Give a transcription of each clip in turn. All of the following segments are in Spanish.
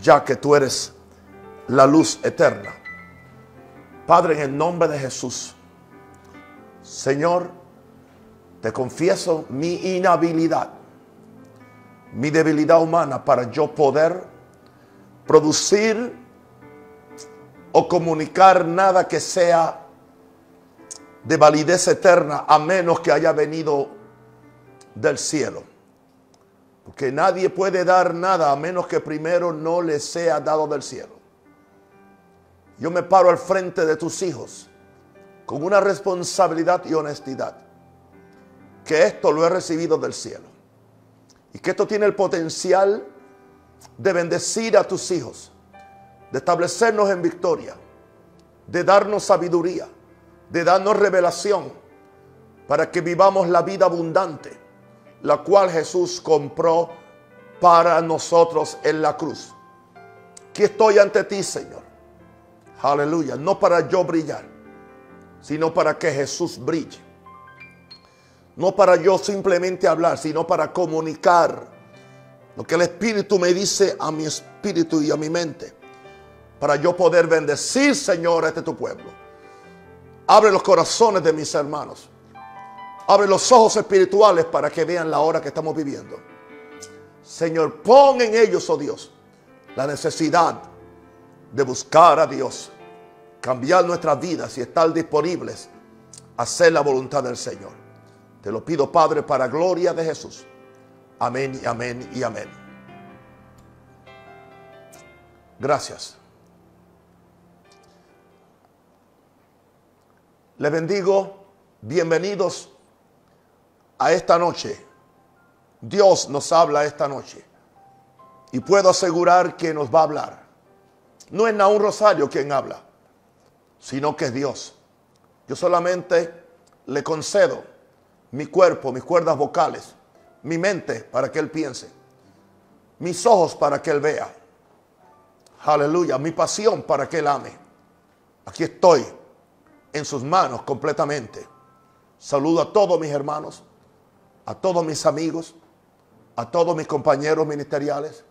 ya que tú eres la luz eterna. Padre, en el nombre de Jesús, Señor, te confieso mi inhabilidad, mi debilidad humana para yo poder producir o comunicar nada que sea de validez eterna a menos que haya venido del cielo. Porque nadie puede dar nada a menos que primero no le sea dado del cielo. Yo me paro al frente de tus hijos con una responsabilidad y honestidad. Que esto lo he recibido del cielo. Y que esto tiene el potencial de bendecir a tus hijos, de establecernos en victoria, de darnos sabiduría, de darnos revelación, para que vivamos la vida abundante la cual Jesús compró para nosotros en la cruz. Aquí estoy ante ti, Señor. Aleluya. No para yo brillar, sino para que Jesús brille. No para yo simplemente hablar, sino para comunicar lo que el Espíritu me dice a mi espíritu y a mi mente. Para yo poder bendecir, Señor, a este tu pueblo. Abre los corazones de mis hermanos Abre los ojos espirituales para que vean la hora que estamos viviendo. Señor, pon en ellos, oh Dios, la necesidad de buscar a Dios, cambiar nuestras vidas y estar disponibles a hacer la voluntad del Señor. Te lo pido, Padre, para gloria de Jesús. Amén y amén y amén. Gracias. Les bendigo. Bienvenidos a esta noche. Dios nos habla esta noche. Y puedo asegurar que nos va a hablar. No es un Rosario quien habla, sino que es Dios. Yo solamente le concedo mi cuerpo, mis cuerdas vocales, mi mente para que Él piense, mis ojos para que Él vea. Aleluya, mi pasión para que Él ame. Aquí estoy en sus manos completamente. Saludo a todos mis hermanos a todos mis amigos, a todos mis compañeros ministeriales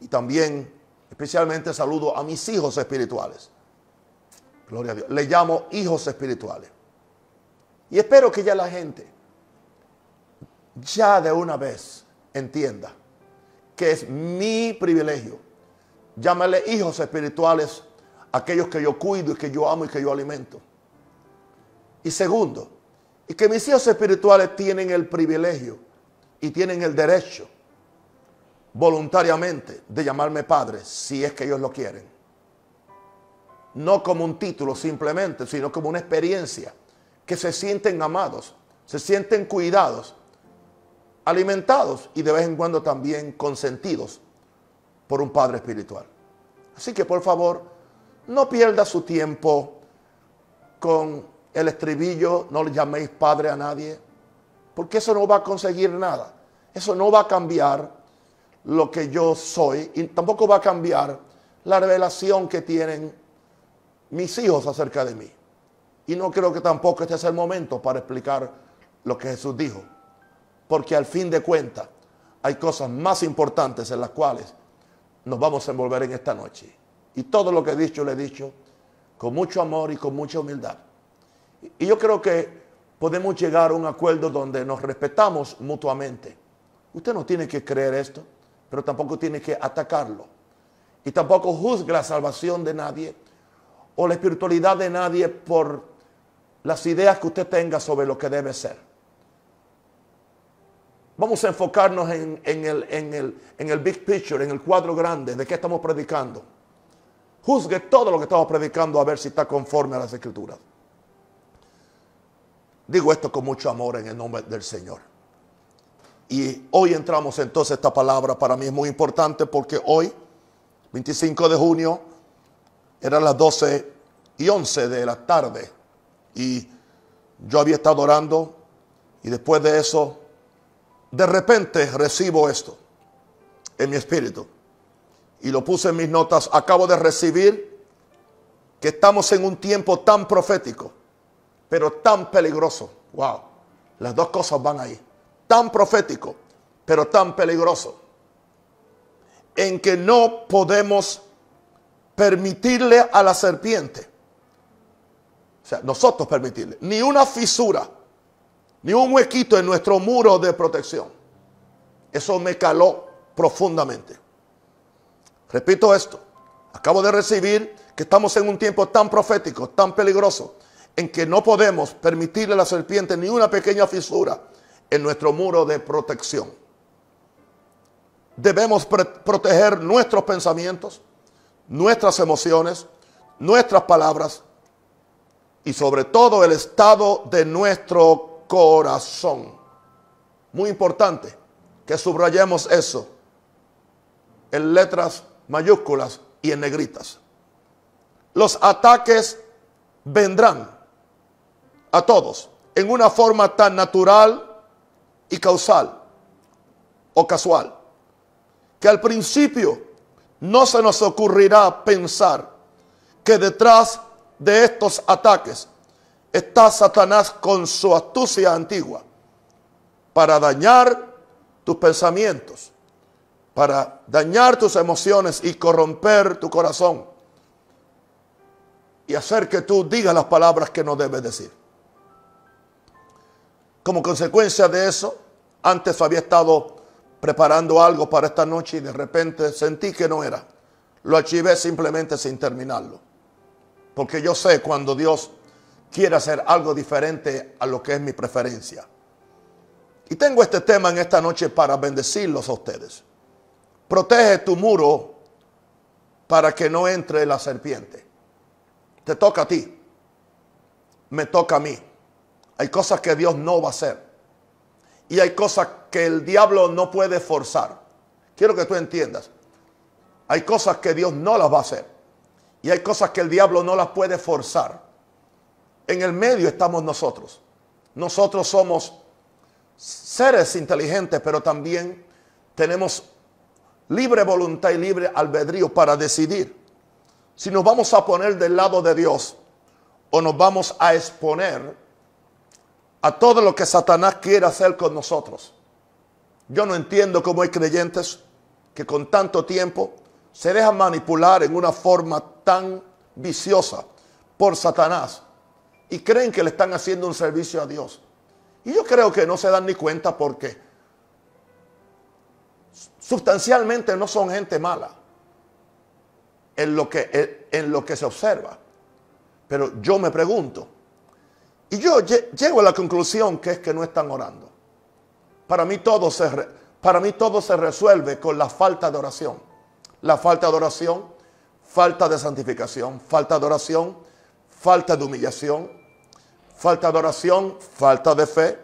y también especialmente saludo a mis hijos espirituales. Gloria a Dios. Le llamo hijos espirituales. Y espero que ya la gente ya de una vez entienda que es mi privilegio. Llamarle hijos espirituales, aquellos que yo cuido y que yo amo y que yo alimento. Y segundo, y que mis hijos espirituales tienen el privilegio y tienen el derecho voluntariamente de llamarme padre si es que ellos lo quieren. No como un título simplemente, sino como una experiencia. Que se sienten amados, se sienten cuidados, alimentados y de vez en cuando también consentidos por un padre espiritual. Así que por favor, no pierda su tiempo con el estribillo, no le llaméis padre a nadie, porque eso no va a conseguir nada. Eso no va a cambiar lo que yo soy y tampoco va a cambiar la revelación que tienen mis hijos acerca de mí. Y no creo que tampoco este sea el momento para explicar lo que Jesús dijo, porque al fin de cuentas hay cosas más importantes en las cuales nos vamos a envolver en esta noche. Y todo lo que he dicho, le he dicho con mucho amor y con mucha humildad. Y yo creo que podemos llegar a un acuerdo donde nos respetamos mutuamente. Usted no tiene que creer esto, pero tampoco tiene que atacarlo. Y tampoco juzgue la salvación de nadie o la espiritualidad de nadie por las ideas que usted tenga sobre lo que debe ser. Vamos a enfocarnos en, el, el big picture, en el cuadro grande de qué estamos predicando. Juzgue todo lo que estamos predicando a ver si está conforme a las escrituras. Digo esto con mucho amor en el nombre del Señor. Y hoy entramos entonces, esta palabra para mí es muy importante porque hoy, 25 de junio, eran las 12 y 11 de la tarde. Y yo había estado orando y después de eso, de repente recibo esto en mi espíritu. Y lo puse en mis notas. Acabo de recibir que estamos en un tiempo tan profético pero tan peligroso. Wow, las dos cosas van ahí. Tan profético, pero tan peligroso. En que no podemos permitirle a la serpiente, o sea, nosotros permitirle, ni una fisura, ni un huequito en nuestro muro de protección. Eso me caló profundamente. Repito esto, acabo de recibir que estamos en un tiempo tan profético, tan peligroso, en que no podemos permitirle a la serpiente ni una pequeña fisura en nuestro muro de protección. Debemos proteger nuestros pensamientos, nuestras emociones, nuestras palabras y sobre todo el estado de nuestro corazón. Muy importante que subrayemos eso en letras mayúsculas y en negritas. Los ataques vendrán a todos en una forma tan natural y causal o casual, que al principio no se nos ocurrirá pensar que detrás de estos ataques está Satanás con su astucia antigua para dañar tus pensamientos, para dañar tus emociones y corromper tu corazón y hacer que tú digas las palabras que no debes decir. Como consecuencia de eso, antes había estado preparando algo para esta noche y de repente sentí que no era. Lo archivé simplemente sin terminarlo. Porque yo sé cuando Dios quiere hacer algo diferente a lo que es mi preferencia. Y tengo este tema en esta noche para bendecirlos a ustedes. Protege tu muro para que no entre la serpiente. Te toca a ti. Me toca a mí. Hay cosas que Dios no va a hacer. Y hay cosas que el diablo no puede forzar. Quiero que tú entiendas. Hay cosas que Dios no las va a hacer. Y hay cosas que el diablo no las puede forzar. En el medio estamos nosotros. Nosotros somos seres inteligentes, pero también tenemos libre voluntad y libre albedrío para decidir si nos vamos a poner del lado de Dios o nos vamos a exponer a todo lo que Satanás quiere hacer con nosotros. Yo no entiendo cómo hay creyentes que con tanto tiempo se dejan manipular en una forma tan viciosa por Satanás y creen que le están haciendo un servicio a Dios. Y yo creo que no se dan ni cuenta porque sustancialmente no son gente mala en lo que, en lo que se observa. Pero yo me pregunto, y yo llego a la conclusión que es que no están orando. Para mí todo se, para mí todo se resuelve con la falta de oración. La falta de oración, falta de santificación, falta de oración, falta de humillación, falta de oración, falta de fe,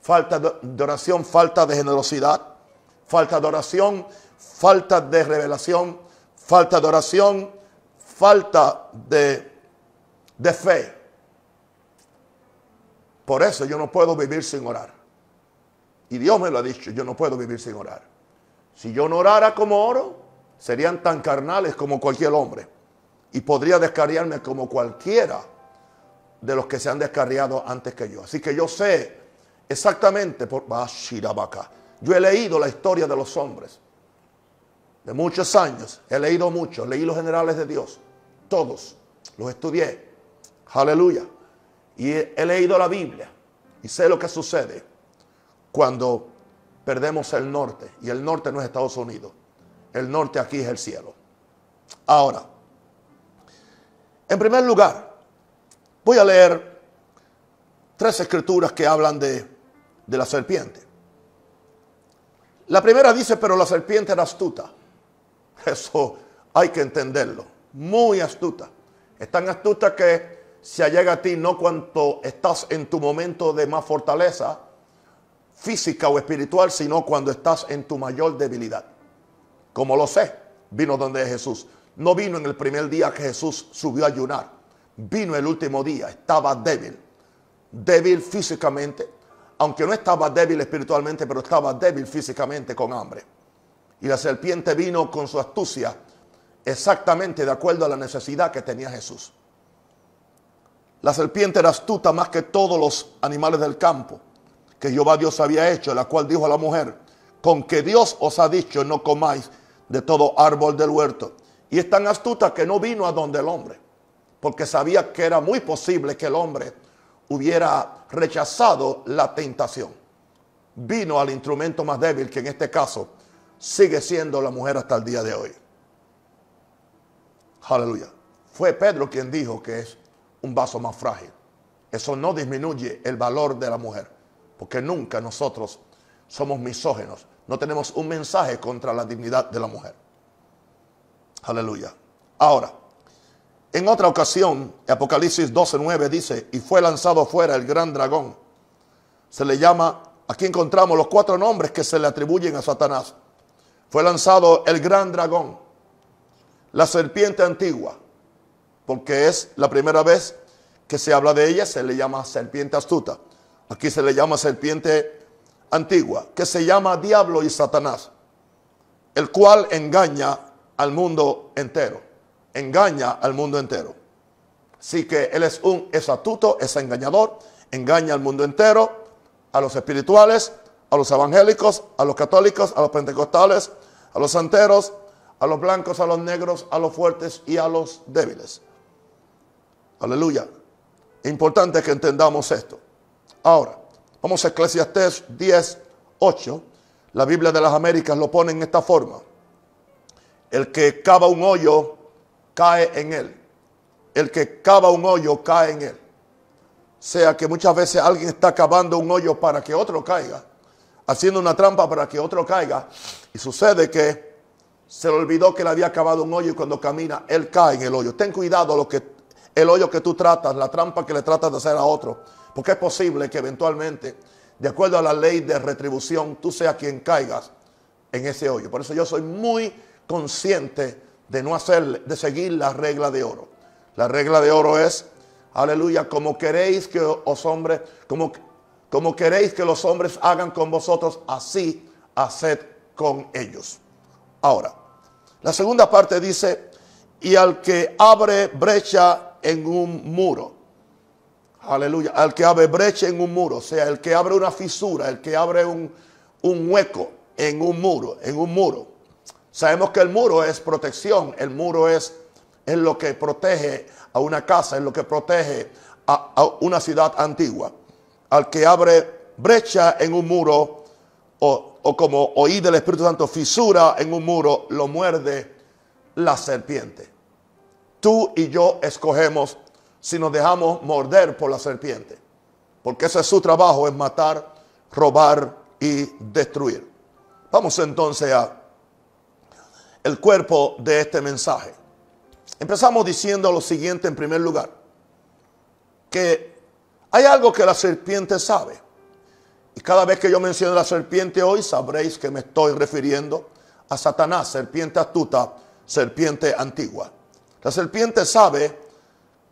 falta de oración, falta de generosidad, falta de oración, falta de revelación, falta de oración, falta de, de fe por eso yo no puedo vivir sin orar. Y Dios me lo ha dicho, yo no puedo vivir sin orar. Si yo no orara como oro, serían tan carnales como cualquier hombre. Y podría descarriarme como cualquiera de los que se han descarriado antes que yo. Así que yo sé exactamente por Yo he leído la historia de los hombres. De muchos años. He leído muchos, Leí los generales de Dios. Todos. Los estudié. Aleluya. Y he leído la Biblia y sé lo que sucede cuando perdemos el norte. Y el norte no es Estados Unidos. El norte aquí es el cielo. Ahora, en primer lugar, voy a leer tres escrituras que hablan de, de la serpiente. La primera dice, pero la serpiente era astuta. Eso hay que entenderlo. Muy astuta. Es tan astuta que se allega a ti no cuanto estás en tu momento de más fortaleza física o espiritual, sino cuando estás en tu mayor debilidad. Como lo sé, vino donde Jesús. No vino en el primer día que Jesús subió a ayunar. Vino el último día, estaba débil. Débil físicamente, aunque no estaba débil espiritualmente, pero estaba débil físicamente con hambre. Y la serpiente vino con su astucia exactamente de acuerdo a la necesidad que tenía Jesús. La serpiente era astuta más que todos los animales del campo que Jehová Dios había hecho, la cual dijo a la mujer, con que Dios os ha dicho no comáis de todo árbol del huerto. Y es tan astuta que no vino a donde el hombre, porque sabía que era muy posible que el hombre hubiera rechazado la tentación. Vino al instrumento más débil, que en este caso sigue siendo la mujer hasta el día de hoy. Aleluya. Fue Pedro quien dijo que es un vaso más frágil. Eso no disminuye el valor de la mujer, porque nunca nosotros somos misógenos, no tenemos un mensaje contra la dignidad de la mujer. Aleluya. Ahora, en otra ocasión, Apocalipsis 12:9 dice, y fue lanzado fuera el gran dragón. Se le llama, aquí encontramos los cuatro nombres que se le atribuyen a Satanás. Fue lanzado el gran dragón, la serpiente antigua, porque es la primera vez que se habla de ella, se le llama serpiente astuta. Aquí se le llama serpiente antigua, que se llama diablo y Satanás, el cual engaña al mundo entero, engaña al mundo entero. Así que él es un es astuto, es engañador, engaña al mundo entero, a los espirituales, a los evangélicos, a los católicos, a los pentecostales, a los santeros, a los blancos, a los negros, a los fuertes y a los débiles. Aleluya. Importante que entendamos esto. Ahora, vamos a eclesiastes 10, 8. La Biblia de las Américas lo pone en esta forma. El que cava un hoyo, cae en él. El que cava un hoyo, cae en él. O sea que muchas veces alguien está cavando un hoyo para que otro caiga, haciendo una trampa para que otro caiga. Y sucede que se le olvidó que le había cavado un hoyo y cuando camina, él cae en el hoyo. Ten cuidado lo que el hoyo que tú tratas, la trampa que le tratas de hacer a otro. Porque es posible que eventualmente, de acuerdo a la ley de retribución, tú seas quien caigas en ese hoyo. Por eso yo soy muy consciente de no hacer, de seguir la regla de oro. La regla de oro es, aleluya, como queréis que os hombres, como, como queréis que los hombres hagan con vosotros, así haced con ellos. Ahora, la segunda parte dice, y al que abre brecha en un muro. Aleluya. Al que abre brecha en un muro. O sea, el que abre una fisura, el que abre un, hueco en un muro, en un muro. Sabemos que el muro es protección, el muro es, lo que protege a una casa, es lo que protege a, una ciudad antigua. Al que abre brecha en un muro, o, o como oí del Espíritu Santo, fisura en un muro, lo muerde la serpiente tú y yo escogemos si nos dejamos morder por la serpiente. Porque ese es su trabajo, es matar, robar y destruir. Vamos entonces al el cuerpo de este mensaje. Empezamos diciendo lo siguiente en primer lugar, que hay algo que la serpiente sabe. Y cada vez que yo menciono la serpiente hoy, sabréis que me estoy refiriendo a Satanás, serpiente astuta, serpiente antigua. La serpiente sabe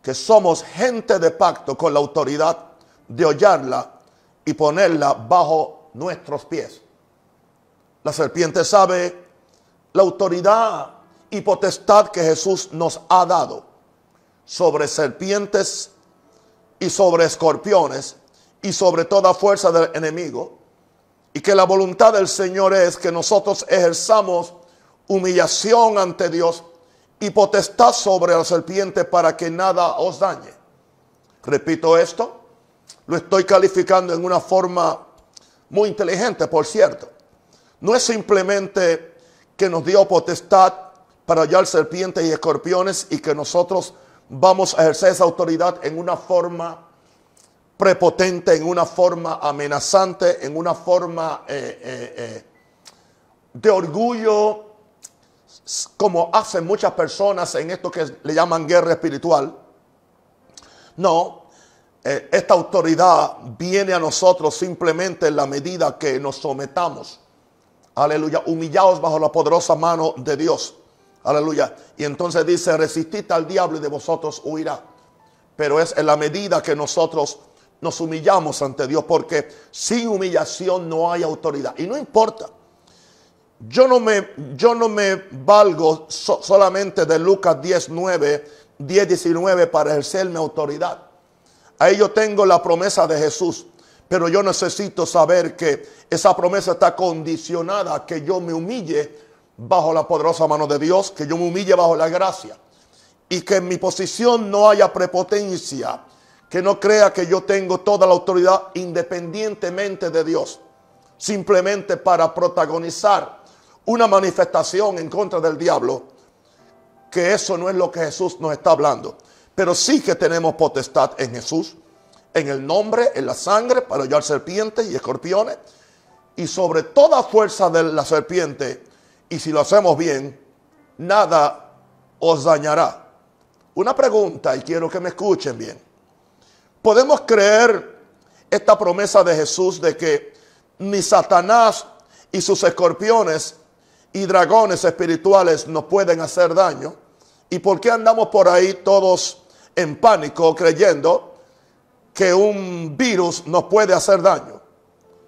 que somos gente de pacto con la autoridad de hollarla y ponerla bajo nuestros pies. La serpiente sabe la autoridad y potestad que Jesús nos ha dado sobre serpientes y sobre escorpiones y sobre toda fuerza del enemigo. Y que la voluntad del Señor es que nosotros ejerzamos humillación ante Dios y potestad sobre la serpiente para que nada os dañe. Repito esto, lo estoy calificando en una forma muy inteligente, por cierto. No es simplemente que nos dio potestad para hallar serpientes y escorpiones y que nosotros vamos a ejercer esa autoridad en una forma prepotente, en una forma amenazante, en una forma eh, eh, eh, de orgullo como hacen muchas personas en esto que le llaman guerra espiritual. No, eh, esta autoridad viene a nosotros simplemente en la medida que nos sometamos. Aleluya, humillaos bajo la poderosa mano de Dios. Aleluya. Y entonces dice, resistid al diablo y de vosotros huirá. Pero es en la medida que nosotros nos humillamos ante Dios, porque sin humillación no hay autoridad. Y no importa yo no me, yo no me valgo solamente de Lucas 19, 10, 19 para ejercer mi autoridad. Ahí yo tengo la promesa de Jesús. Pero yo necesito saber que esa promesa está condicionada a que yo me humille bajo la poderosa mano de Dios, que yo me humille bajo la gracia. Y que en mi posición no haya prepotencia, que no crea que yo tengo toda la autoridad independientemente de Dios, simplemente para protagonizar una manifestación en contra del diablo, que eso no es lo que Jesús nos está hablando. Pero sí que tenemos potestad en Jesús, en el nombre, en la sangre, para hallar serpientes y escorpiones, y sobre toda fuerza de la serpiente, y si lo hacemos bien, nada os dañará. Una pregunta y quiero que me escuchen bien. ¿Podemos creer esta promesa de Jesús de que ni Satanás y sus escorpiones y dragones espirituales nos pueden hacer daño. ¿Y por qué andamos por ahí todos en pánico creyendo que un virus nos puede hacer daño?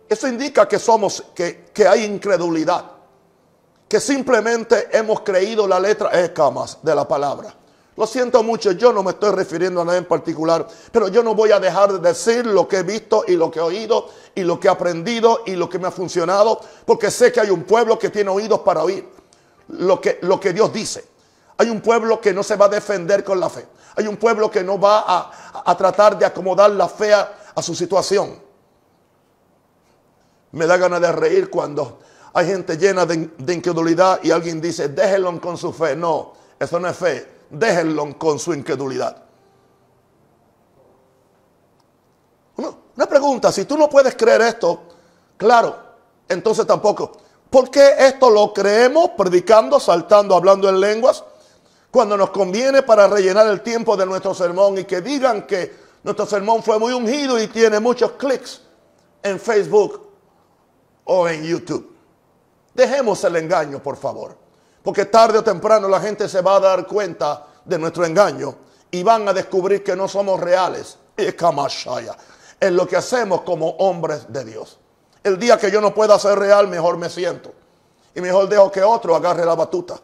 Eso indica que somos, que, que hay incredulidad, que simplemente hemos creído la letra escamas de la palabra. Lo siento mucho, yo no me estoy refiriendo a nadie en particular, pero yo no voy a dejar de decir lo que he visto y lo que he oído y lo que he aprendido y lo que me ha funcionado, porque sé que hay un pueblo que tiene oídos para oír lo que, lo que Dios dice. Hay un pueblo que no se va a defender con la fe. Hay un pueblo que no va a, tratar de acomodar la fe a, su situación. Me da ganas de reír cuando hay gente llena de, de incredulidad y alguien dice, déjenlo con su fe. No, eso no es fe, déjenlo con su incredulidad. Una pregunta, si tú no puedes creer esto, claro, entonces tampoco. ¿Por qué esto lo creemos predicando, saltando, hablando en lenguas? Cuando nos conviene para rellenar el tiempo de nuestro sermón y que digan que nuestro sermón fue muy ungido y tiene muchos clics en Facebook o en YouTube. Dejemos el engaño, por favor. Porque tarde o temprano la gente se va a dar cuenta de nuestro engaño y van a descubrir que no somos reales. En lo que hacemos como hombres de Dios. El día que yo no pueda ser real, mejor me siento. Y mejor dejo que otro agarre la batuta.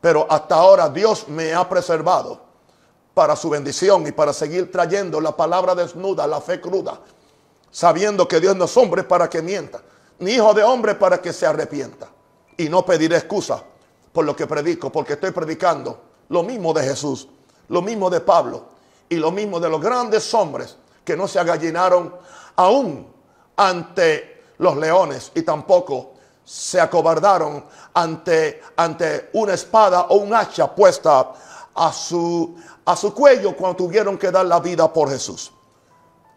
Pero hasta ahora Dios me ha preservado para su bendición y para seguir trayendo la palabra desnuda, la fe cruda, sabiendo que Dios no es hombre para que mienta, ni hijo de hombre para que se arrepienta. Y no pedir excusa por lo que predico, porque estoy predicando lo mismo de Jesús, lo mismo de Pablo y lo mismo de los grandes hombres que no se agallinaron aún ante los leones y tampoco se acobardaron ante, ante una espada o un hacha puesta a su, a su cuello cuando tuvieron que dar la vida por Jesús.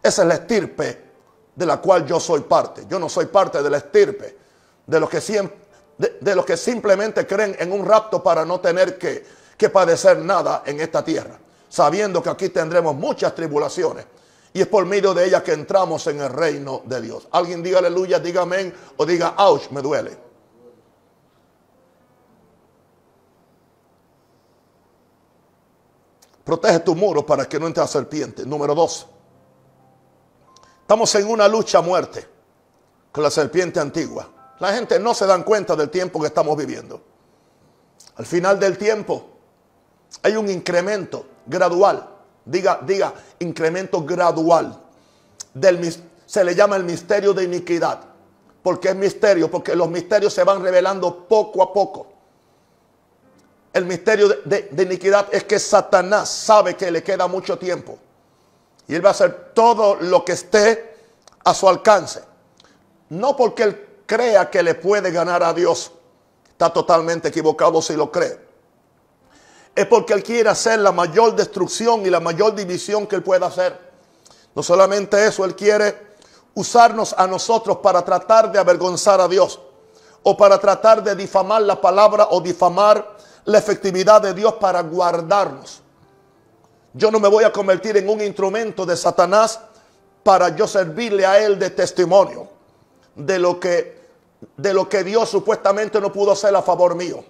Esa es la estirpe de la cual yo soy parte. Yo no soy parte de la estirpe de los que siempre de, los que simplemente creen en un rapto para no tener que, que padecer nada en esta tierra, sabiendo que aquí tendremos muchas tribulaciones. Y es por medio de ellas que entramos en el reino de Dios. Alguien diga aleluya, diga amén o diga, ouch, me duele. Protege tu muro para que no entre la serpiente. Número dos. Estamos en una lucha a muerte con la serpiente antigua. La gente no se dan cuenta del tiempo que estamos viviendo. Al final del tiempo hay un incremento gradual, diga, diga, incremento gradual. Del, se le llama el misterio de iniquidad. Porque es misterio, porque los misterios se van revelando poco a poco. El misterio de, iniquidad es que Satanás sabe que le queda mucho tiempo. Y él va a hacer todo lo que esté a su alcance. No porque el crea que le puede ganar a Dios, está totalmente equivocado si lo cree. Es porque Él quiere hacer la mayor destrucción y la mayor división que Él pueda hacer. No solamente eso, Él quiere usarnos a nosotros para tratar de avergonzar a Dios o para tratar de difamar la palabra o difamar la efectividad de Dios para guardarnos. Yo no me voy a convertir en un instrumento de Satanás para yo servirle a Él de testimonio de lo que de lo que Dios supuestamente no pudo hacer a favor mío.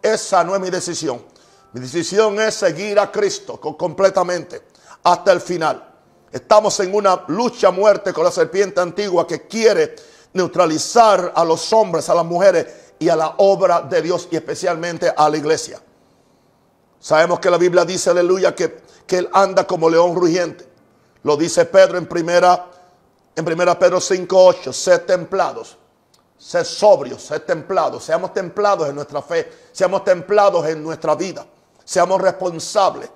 Esa no es mi decisión. Mi decisión es seguir a Cristo completamente hasta el final. Estamos en una lucha muerte con la serpiente antigua que quiere neutralizar a los hombres, a las mujeres y a la obra de Dios y especialmente a la iglesia. Sabemos que la Biblia dice, aleluya, que, Él anda como león rugiente. Lo dice Pedro en primera, en primera Pedro 5.8, Sé templados ser sobrios, ser templados, seamos templados en nuestra fe, seamos templados en nuestra vida, seamos responsables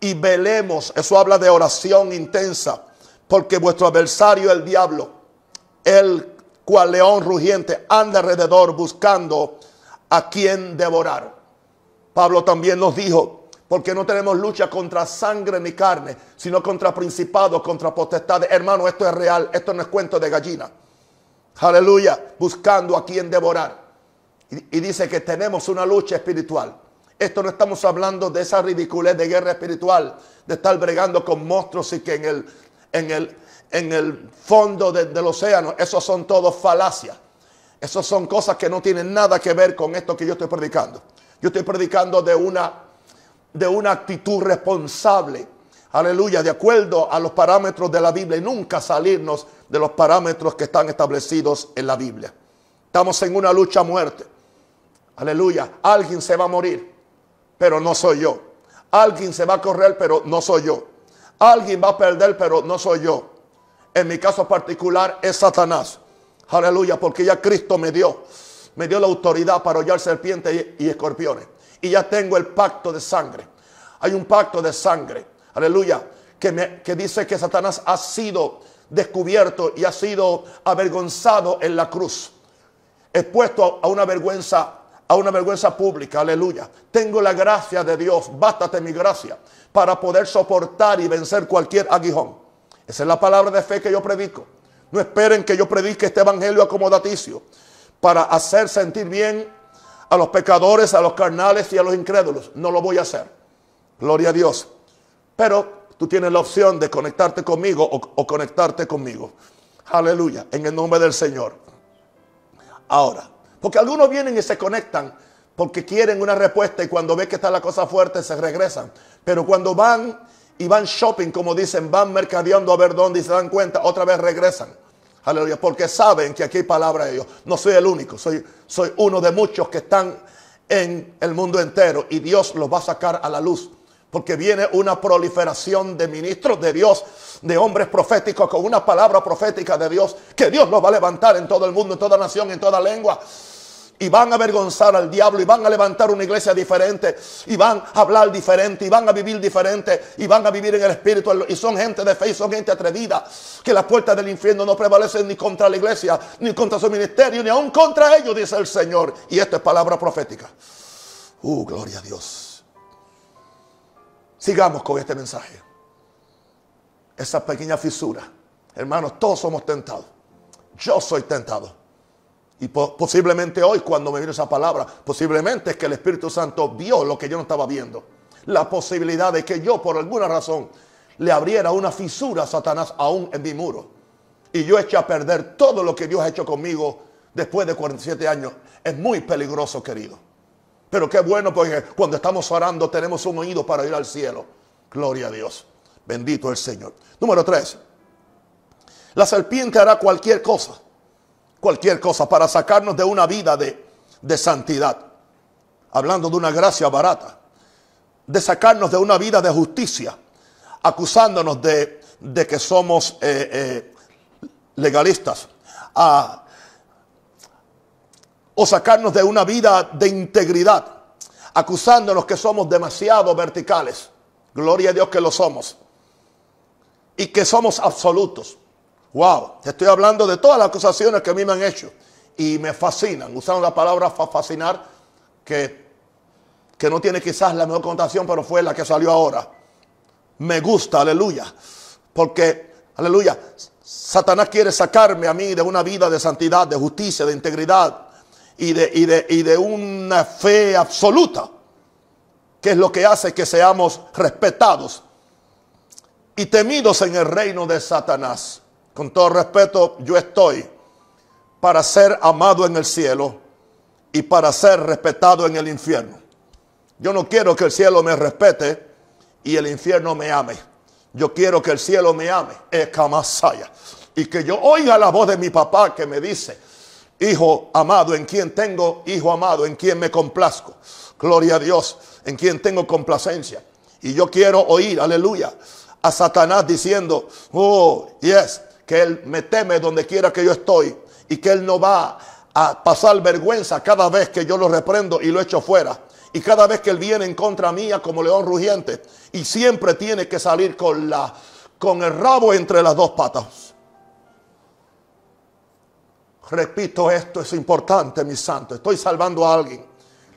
y velemos. Eso habla de oración intensa, porque vuestro adversario, el diablo, el cual león rugiente, anda alrededor buscando a quien devorar. Pablo también nos dijo, porque no tenemos lucha contra sangre ni carne, sino contra principados, contra potestades. Hermano, esto es real, esto no es cuento de gallina. Aleluya, buscando a quien devorar. Y, dice que tenemos una lucha espiritual. Esto no estamos hablando de esa ridiculez de guerra espiritual, de estar bregando con monstruos y que en el, en el, en el fondo del océano, esos son todos falacias. Esas son cosas que no tienen nada que ver con esto que yo estoy predicando. Yo estoy predicando de una, de una actitud responsable. Aleluya, de acuerdo a los parámetros de la Biblia y nunca salirnos de los parámetros que están establecidos en la Biblia. Estamos en una lucha a muerte. Aleluya. Alguien se va a morir, pero no soy yo. Alguien se va a correr, pero no soy yo. Alguien va a perder, pero no soy yo. En mi caso particular es Satanás. Aleluya, porque ya Cristo me dio. Me dio la autoridad para hollar serpientes y escorpiones. Y ya tengo el pacto de sangre. Hay un pacto de sangre. Aleluya. Que, me, que dice que Satanás ha sido descubierto y ha sido avergonzado en la cruz, expuesto a una vergüenza a una vergüenza pública, aleluya. Tengo la gracia de Dios, bástate mi gracia para poder soportar y vencer cualquier aguijón. Esa es la palabra de fe que yo predico. No esperen que yo predique este evangelio acomodaticio para hacer sentir bien a los pecadores, a los carnales y a los incrédulos. No lo voy a hacer. Gloria a Dios. Pero Tú tienes la opción de conectarte conmigo o, conectarte conmigo. Aleluya, en el nombre del Señor. Ahora, porque algunos vienen y se conectan porque quieren una respuesta y cuando ven que está la cosa fuerte se regresan. Pero cuando van y van shopping, como dicen, van mercadeando a ver dónde y se dan cuenta, otra vez regresan. Aleluya, porque saben que aquí hay palabra de Dios. No soy el único, soy, soy uno de muchos que están en el mundo entero y Dios los va a sacar a la luz porque viene una proliferación de ministros de Dios, de hombres proféticos con una palabra profética de Dios, que Dios los va a levantar en todo el mundo, en toda nación, en toda lengua. Y van a avergonzar al diablo, y van a levantar una iglesia diferente, y van a hablar diferente, y van a vivir diferente, y van a vivir en el Espíritu. Y son gente de fe, y son gente atrevida, que las puertas del infierno no prevalecen ni contra la iglesia, ni contra su ministerio, ni aun contra ellos, dice el Señor. Y esta es palabra profética. Uh, gloria a Dios. Sigamos con este mensaje. Esa pequeña fisura. Hermanos, todos somos tentados. Yo soy tentado. Y posiblemente hoy cuando me vino esa palabra, posiblemente es que el Espíritu Santo vio lo que yo no estaba viendo. La posibilidad de que yo por alguna razón le abriera una fisura a Satanás aún en mi muro. Y yo eché a perder todo lo que Dios ha hecho conmigo después de 47 años. Es muy peligroso, querido. Pero qué bueno porque cuando estamos orando tenemos un oído para ir al cielo. Gloria a Dios. Bendito el Señor. Número tres. La serpiente hará cualquier cosa. Cualquier cosa para sacarnos de una vida de, de santidad. Hablando de una gracia barata. De sacarnos de una vida de justicia. Acusándonos de, que somos eh, eh, legalistas. A o sacarnos de una vida de integridad, acusándonos que somos demasiado verticales. Gloria a Dios que lo somos. Y que somos absolutos. Wow, te estoy hablando de todas las acusaciones que a mí me han hecho. Y me fascinan. Usaron la palabra fascinar, que, que no tiene quizás la mejor connotación, pero fue la que salió ahora. Me gusta, aleluya. Porque, aleluya, Satanás quiere sacarme a mí de una vida de santidad, de justicia, de integridad, y de, y de, una fe absoluta, que es lo que hace que seamos respetados y temidos en el reino de Satanás. Con todo respeto, yo estoy para ser amado en el cielo y para ser respetado en el infierno. Yo no quiero que el cielo me respete y el infierno me ame. Yo quiero que el cielo me ame, es Y que yo oiga la voz de mi papá que me dice, hijo amado, en quien tengo hijo amado, en quien me complazco. Gloria a Dios, en quien tengo complacencia. Y yo quiero oír, aleluya, a Satanás diciendo, oh, yes, que él me teme donde quiera que yo estoy y que él no va a pasar vergüenza cada vez que yo lo reprendo y lo echo fuera. Y cada vez que él viene en contra mía como león rugiente y siempre tiene que salir con la con el rabo entre las dos patas. Repito esto, es importante, mis santos. Estoy salvando a alguien.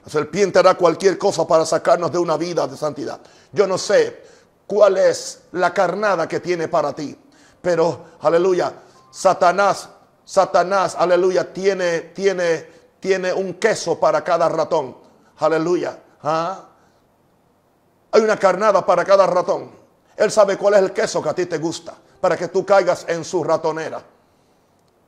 La serpiente hará cualquier cosa para sacarnos de una vida de santidad. Yo no sé cuál es la carnada que tiene para ti. Pero, aleluya, Satanás, Satanás, aleluya, tiene, tiene, tiene un queso para cada ratón. Aleluya. ¿ah? Hay una carnada para cada ratón. Él sabe cuál es el queso que a ti te gusta para que tú caigas en su ratonera.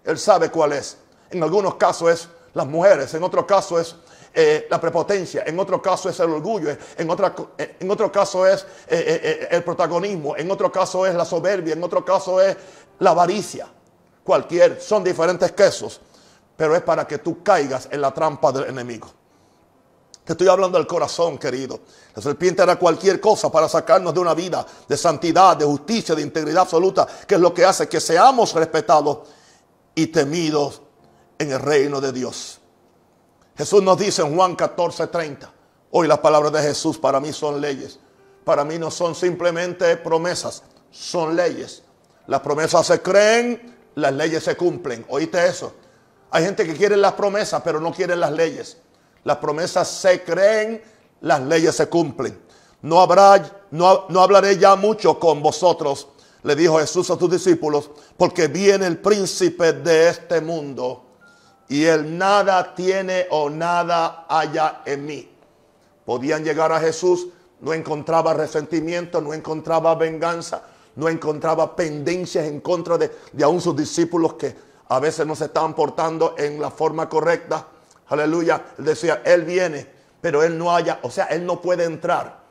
Él sabe cuál es. En algunos casos es las mujeres, en otros casos es eh, la prepotencia, en otros casos es el orgullo, en, otra, eh, en otro caso es eh, el protagonismo, en otro caso es la soberbia, en otro caso es la avaricia. Cualquier, son diferentes quesos, pero es para que tú caigas en la trampa del enemigo. Te estoy hablando del corazón, querido. La serpiente hará cualquier cosa para sacarnos de una vida de santidad, de justicia, de integridad absoluta, que es lo que hace que seamos respetados y temidos en el reino de Dios. Jesús nos dice en Juan 14.30. hoy las palabras de Jesús para mí son leyes, para mí no son simplemente promesas, son leyes. Las promesas se creen, las leyes se cumplen. ¿Oíste eso? Hay gente que quiere las promesas, pero no quiere las leyes. Las promesas se creen, las leyes se cumplen. No habrá, no, no hablaré ya mucho con vosotros le dijo Jesús a sus discípulos, porque viene el príncipe de este mundo y él nada tiene o nada haya en mí. Podían llegar a Jesús, no encontraba resentimiento, no encontraba venganza, no encontraba pendencias en contra de, aún sus discípulos que a veces no se estaban portando en la forma correcta. Aleluya, él decía, él viene, pero él no haya, o sea, él no puede entrar.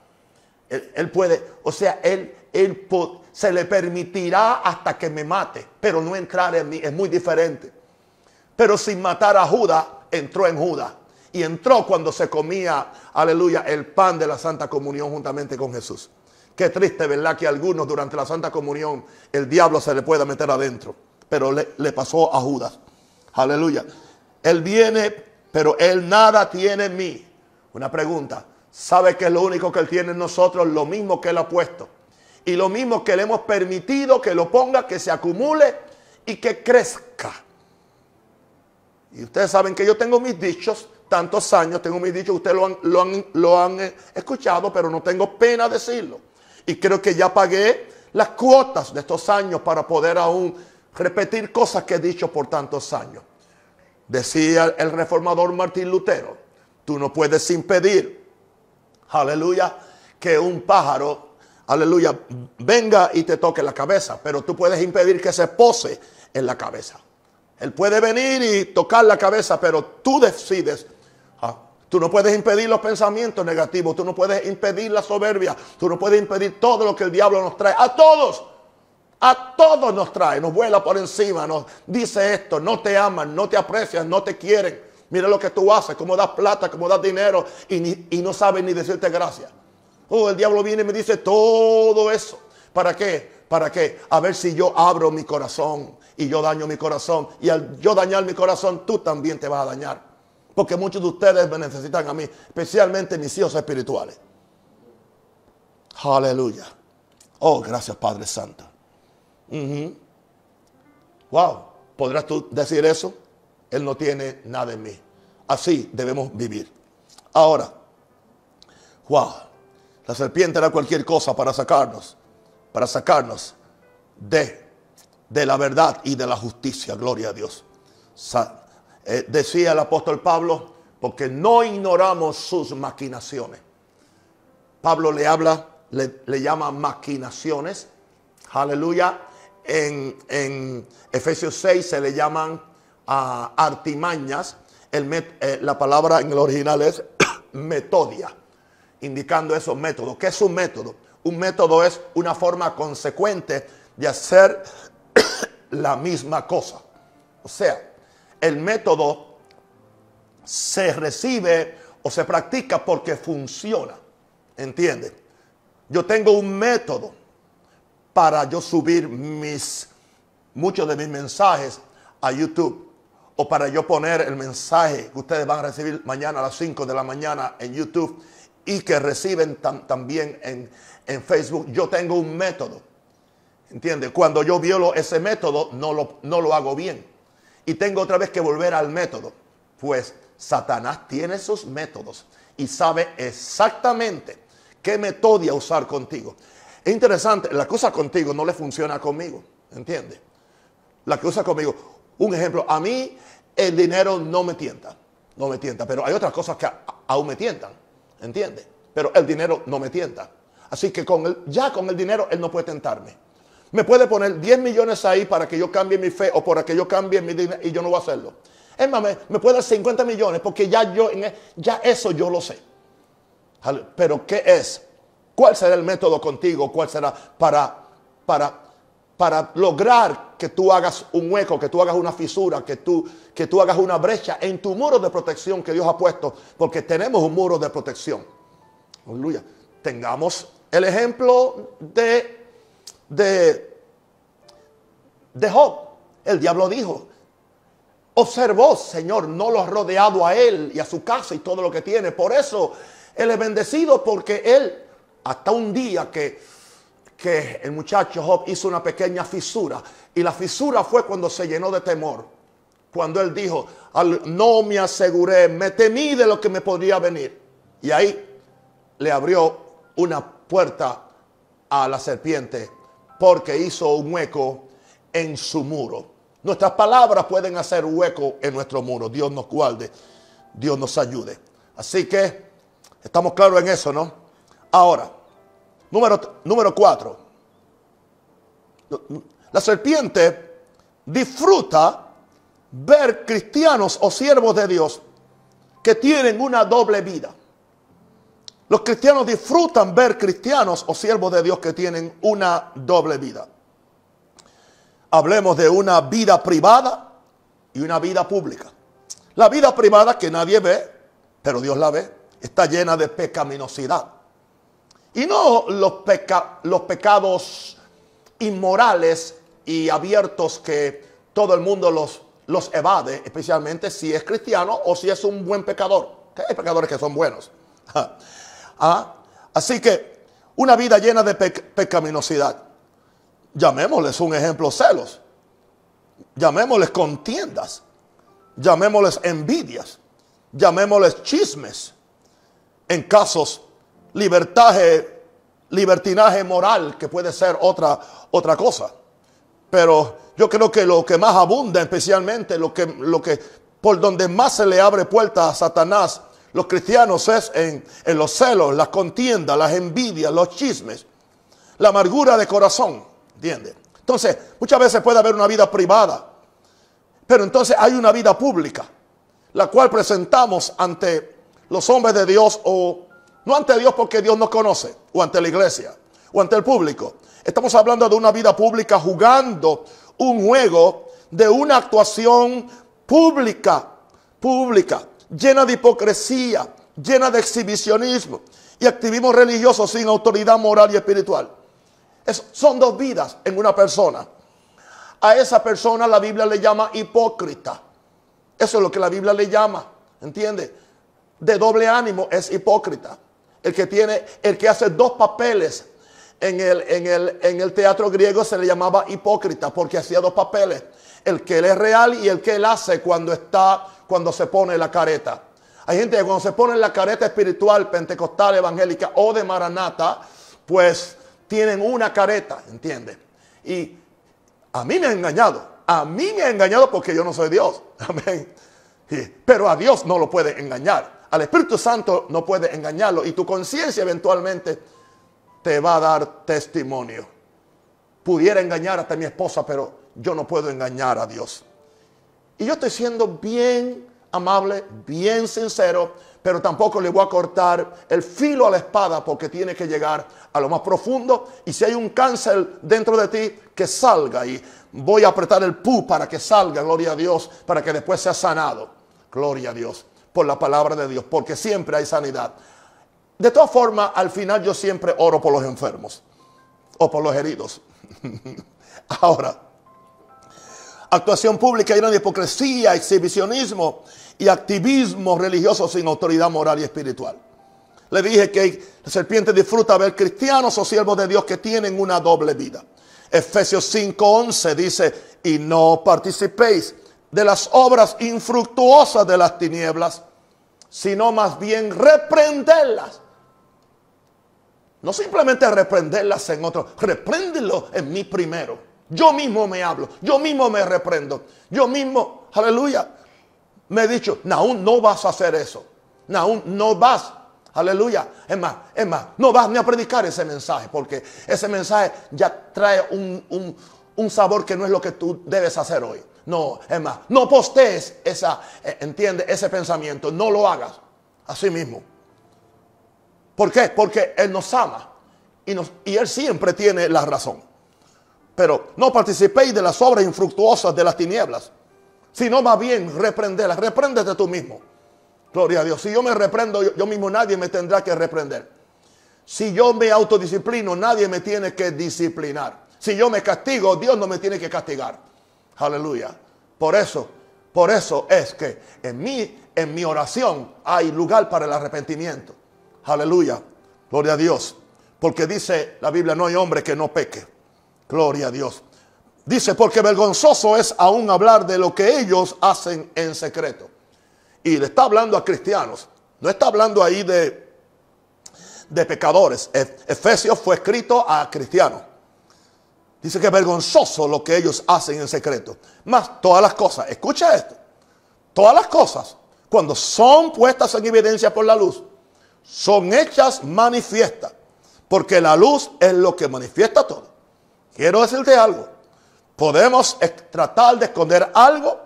Él, él puede, o sea, él, él, se le permitirá hasta que me mate, pero no entrar en mí, es muy diferente. Pero sin matar a Judas, entró en Judas. Y entró cuando se comía, aleluya, el pan de la Santa Comunión juntamente con Jesús. Qué triste, ¿verdad? Que algunos durante la Santa Comunión el diablo se le pueda meter adentro. Pero le, pasó a Judas. Aleluya. Él viene, pero él nada tiene en mí. Una pregunta. ¿Sabe que es lo único que él tiene en nosotros? Lo mismo que él ha puesto. Y lo mismo que le hemos permitido que lo ponga, que se acumule y que crezca. Y ustedes saben que yo tengo mis dichos, tantos años tengo mis dichos, ustedes lo han, eh, escuchado, pero no tengo pena decirlo. Y creo que ya pagué las cuotas de estos años para poder aún repetir cosas que he dicho por tantos años. Decía el reformador Martín Lutero, tú no puedes impedir, aleluya, que un pájaro aleluya, venga y te toque la cabeza, pero tú puedes impedir que se pose en la cabeza. Él puede venir y tocar la cabeza, pero tú decides. Ah, tú no puedes impedir los pensamientos negativos, tú no puedes impedir la soberbia, tú no puedes impedir todo lo que el diablo nos trae. A todos, a todos nos trae, nos vuela por encima, nos dice esto, no te aman, no te aprecian, no te quieren. Mira lo que tú haces, cómo das plata, cómo das dinero y, y no sabes ni decirte gracias. Oh, el diablo viene y me dice todo eso. ¿Para qué? ¿Para qué? A ver si yo abro mi corazón y yo daño mi corazón. Y al yo dañar mi corazón, tú también te vas a dañar. Porque muchos de ustedes me necesitan a mí, especialmente mis hijos espirituales. Aleluya. Oh, gracias Padre Santo. Wow, ¿podrás tú decir eso? Él no tiene nada en mí. Así debemos vivir. Ahora, wow. La serpiente era cualquier cosa para sacarnos, para sacarnos de, de la verdad y de la justicia, gloria a Dios. Eh, decía el apóstol Pablo, porque no ignoramos sus maquinaciones. Pablo le habla, le, llama maquinaciones, aleluya. En, en, Efesios 6 se le llaman ah, artimañas. Eh, la palabra en el original es metodia indicando esos métodos. ¿Qué es un método? Un método es una forma consecuente de hacer la misma cosa. O sea, el método se recibe o se practica porque funciona. ¿Entienden? Yo tengo un método para yo subir mis muchos de mis mensajes a YouTube o para yo poner el mensaje que ustedes van a recibir mañana a las 5 de la mañana en YouTube y que reciben también en, Facebook. Yo tengo un método. ¿Entiendes? Cuando yo violo ese método, no lo, no lo hago bien. Y tengo otra vez que volver al método. Pues Satanás tiene sus métodos y sabe exactamente qué metodia usar contigo. Es interesante, la cosa contigo no le funciona conmigo. ¿Entiendes? La usa conmigo. Un ejemplo, a mí el dinero no me tienta. No me tienta, pero hay otras cosas que aún me tientan. ¿Entiende? Pero el dinero no me tienta. Así que con el, ya con el dinero él no puede tentarme. Me puede poner 10 millones ahí para que yo cambie mi fe o para que yo cambie mi dinero y yo no voy a hacerlo. Es más, me, puede dar 50 millones porque ya yo, e, ya eso yo lo sé. Pero ¿qué es? ¿Cuál será el método contigo? ¿Cuál será para, para para lograr que tú hagas un hueco, que tú hagas una fisura, que tú, que tú hagas una brecha en tu muro de protección que Dios ha puesto, porque tenemos un muro de protección. Aleluya. Tengamos el ejemplo de, de, de Job. El diablo dijo, observó, Señor, no lo has rodeado a él y a su casa y todo lo que tiene. Por eso él es bendecido porque él, hasta un día que que el muchacho Job hizo una pequeña fisura. Y la fisura fue cuando se llenó de temor. Cuando él dijo, no me aseguré, me temí de lo que me podría venir. Y ahí le abrió una puerta a la serpiente porque hizo un hueco en su muro. Nuestras palabras pueden hacer hueco en nuestro muro. Dios nos guarde, Dios nos ayude. Así que estamos claros en eso, ¿no? Ahora. Número, cuatro. La serpiente disfruta ver cristianos o siervos de Dios que tienen una doble vida. Los cristianos disfrutan ver cristianos o siervos de Dios que tienen una doble vida. Hablemos de una vida privada y una vida pública. La vida privada que nadie ve, pero Dios la ve, está llena de pecaminosidad. Y no los, los pecados inmorales y abiertos que todo el mundo los, los evade, especialmente si es cristiano o si es un buen pecador. Hay pecadores que son buenos. Ah, así que una vida llena de pecaminosidad. Llamémosles un ejemplo celos. Llamémosles contiendas. Llamémosles envidias. Llamémosles chismes. En casos libertaje, libertinaje moral, que puede ser otra, otra cosa. Pero yo creo que lo que más abunda, especialmente lo que, lo que por donde más se le abre puerta a Satanás, los cristianos es en, en los celos, las contiendas, las envidias, los chismes, la amargura de corazón, ¿entiendes? Entonces, muchas veces puede haber una vida privada, pero entonces hay una vida pública, la cual presentamos ante los hombres de Dios o no ante Dios porque Dios nos conoce, o ante la iglesia, o ante el público. Estamos hablando de una vida pública jugando un juego de una actuación pública, pública, llena de hipocresía, llena de exhibicionismo y activismo religioso sin autoridad moral y espiritual. son dos vidas en una persona. A esa persona la Biblia le llama hipócrita. Eso es lo que la Biblia le llama, ¿entiende? De doble ánimo es hipócrita el que tiene, el que hace dos papeles. En el, en el, en el teatro griego se le llamaba hipócrita porque hacía dos papeles. El que él es real y el que él hace cuando está, cuando se pone la careta. Hay gente que cuando se pone la careta espiritual, pentecostal, evangélica o de maranata, pues tienen una careta, ¿entiendes? Y a mí me ha engañado. A mí me ha engañado porque yo no soy Dios. Amén. Pero a Dios no lo puede engañar. Al Espíritu Santo no puede engañarlo y tu conciencia eventualmente te va a dar testimonio. Pudiera engañar hasta mi esposa, pero yo no puedo engañar a Dios. Y yo estoy siendo bien amable, bien sincero, pero tampoco le voy a cortar el filo a la espada porque tiene que llegar a lo más profundo. Y si hay un cáncer dentro de ti, que salga. Y voy a apretar el pu para que salga, gloria a Dios, para que después sea sanado. Gloria a Dios por la palabra de Dios, porque siempre hay sanidad. De todas formas, al final yo siempre oro por los enfermos o por los heridos. Ahora, actuación pública y gran hipocresía, exhibicionismo y activismo religioso sin autoridad moral y espiritual. Le dije que la serpiente disfruta ver cristianos o siervos de Dios que tienen una doble vida. Efesios 5:11 dice, y no participéis de las obras infructuosas de las tinieblas, sino más bien reprenderlas. No simplemente reprenderlas en otro, repréndelo en mí primero. Yo mismo me hablo, yo mismo me reprendo, yo mismo, aleluya, me he dicho, Naún, no vas a hacer eso. Naún, no vas Aleluya. Es más, es más, no vas ni a predicar ese mensaje porque ese mensaje ya trae un, sabor que no es lo que tú debes hacer hoy. No, es más, no postees esa, eh, entiende, ese pensamiento. No lo hagas. Así mismo. ¿Por qué? Porque Él nos ama. Y, Él siempre tiene la razón. Pero no participéis de las obras infructuosas de las tinieblas. Si no va bien reprenderlas. Repréndete tú mismo. Gloria a Dios. Si yo me reprendo yo mismo, nadie me tendrá que reprender. Si yo me autodisciplino, nadie me tiene que disciplinar. Si yo me castigo, Dios no me tiene que castigar. Aleluya. Por eso, por eso es que en mí, en mi oración hay lugar para el arrepentimiento. Aleluya. Gloria a Dios. Porque dice la Biblia, no hay hombre que no peque. Gloria a Dios. Dice, porque vergonzoso es aún hablar de lo que ellos hacen en secreto. Y le está hablando a cristianos. No está hablando ahí de, de pecadores. E-, Efesios fue escrito a cristianos. Dice que es vergonzoso lo que ellos hacen en secreto. Más todas las cosas, escucha esto, todas las cosas, cuando son puestas en evidencia por la luz, son hechas manifiestas, porque la luz es lo que manifiesta todo. Quiero decirte algo, podemos tratar de esconder algo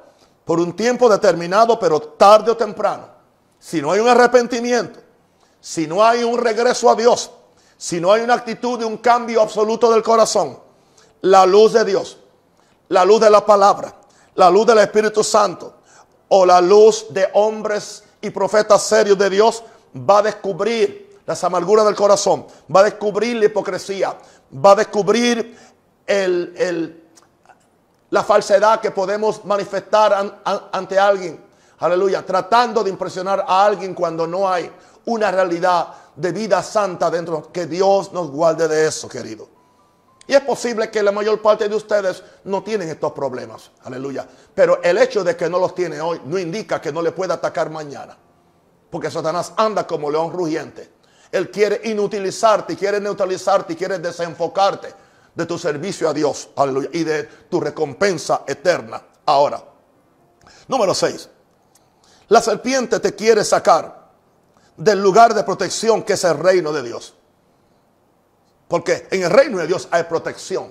por un tiempo determinado, pero tarde o temprano, si no hay un arrepentimiento, si no hay un regreso a Dios, si no hay una actitud de un cambio absoluto del corazón, la luz de Dios, la luz de la palabra, la luz del Espíritu Santo o la luz de hombres y profetas serios de Dios va a descubrir las amarguras del corazón, va a descubrir la hipocresía, va a descubrir la falsedad que podemos manifestar ante alguien. Aleluya, tratando de impresionar a alguien cuando no hay una realidad de vida santa dentro. Que Dios nos guarde de eso, querido. Y es posible que la mayor parte de ustedes no tienen estos problemas. Aleluya. Pero el hecho de que no los tiene hoy no indica que no le pueda atacar mañana. Porque Satanás anda como león rugiente. Él quiere inutilizarte, quiere neutralizarte, quiere desenfocarte de tu servicio a Dios. Aleluya. Y de tu recompensa eterna. Ahora, número 6. La serpiente te quiere sacar del lugar de protección que es el reino de Dios. Porque en el reino de Dios hay protección.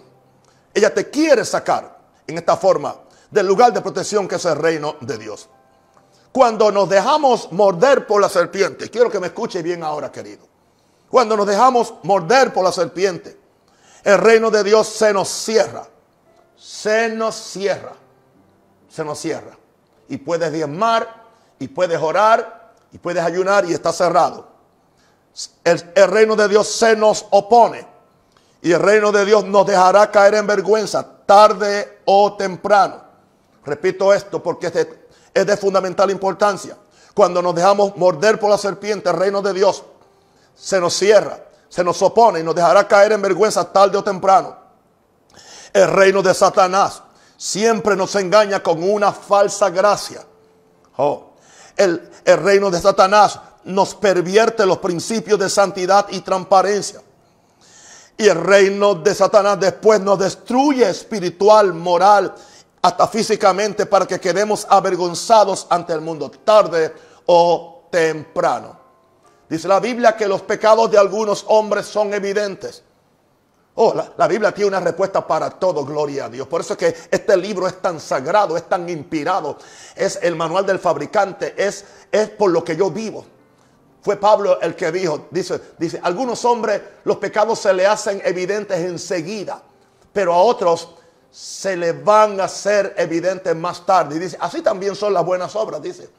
Ella te quiere sacar en esta forma del lugar de protección que es el reino de Dios. Cuando nos dejamos morder por la serpiente, quiero que me escuche bien ahora, querido. Cuando nos dejamos morder por la serpiente, el reino de Dios se nos cierra. Se nos cierra. Se nos cierra. Y puedes diezmar, y puedes orar, y puedes ayunar, y está cerrado el, reino de Dios se nos opone. Y el reino de Dios nos dejará caer en vergüenza tarde o temprano. Repito esto porque es de, fundamental importancia. Cuando nos dejamos morder por la serpiente, el reino de Dios se nos cierra, se nos opone y nos dejará caer en vergüenza tarde o temprano. El reino de Satanás siempre nos engaña con una falsa gracia. Oh, el, el reino de Satanás nos pervierte los principios de santidad y transparencia. Y el reino de Satanás después nos destruye espiritual, moral, hasta físicamente para que quedemos avergonzados ante el mundo, tarde o temprano. Dice la Biblia que los pecados de algunos hombres son evidentes. Oh, la, Biblia tiene una respuesta para todo, gloria a Dios. Por eso es que este libro es tan sagrado, es tan inspirado. Es el manual del fabricante, es, es por lo que yo vivo. Fue Pablo el que dijo, dice, dice, algunos hombres los pecados se le hacen evidentes enseguida, pero a otros se les van a hacer evidentes más tarde. Y dice, así también son las buenas obras, dice.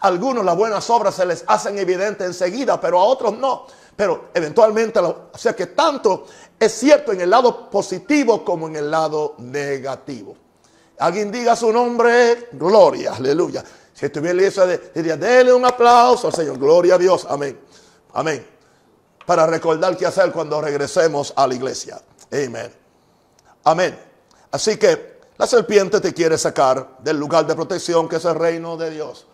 Algunos las buenas obras se les hacen evidentes enseguida, pero a otros no. Pero eventualmente, o sea que tanto es cierto en el lado positivo como en el lado negativo. Alguien diga su nombre, gloria, aleluya. Si estuviera en diría, denle un aplauso al Señor. Gloria a Dios. Amén. Amén. Para recordar qué hacer cuando regresemos a la iglesia. Amén. Amén. Así que la serpiente te quiere sacar del lugar de protección que es el reino de Dios.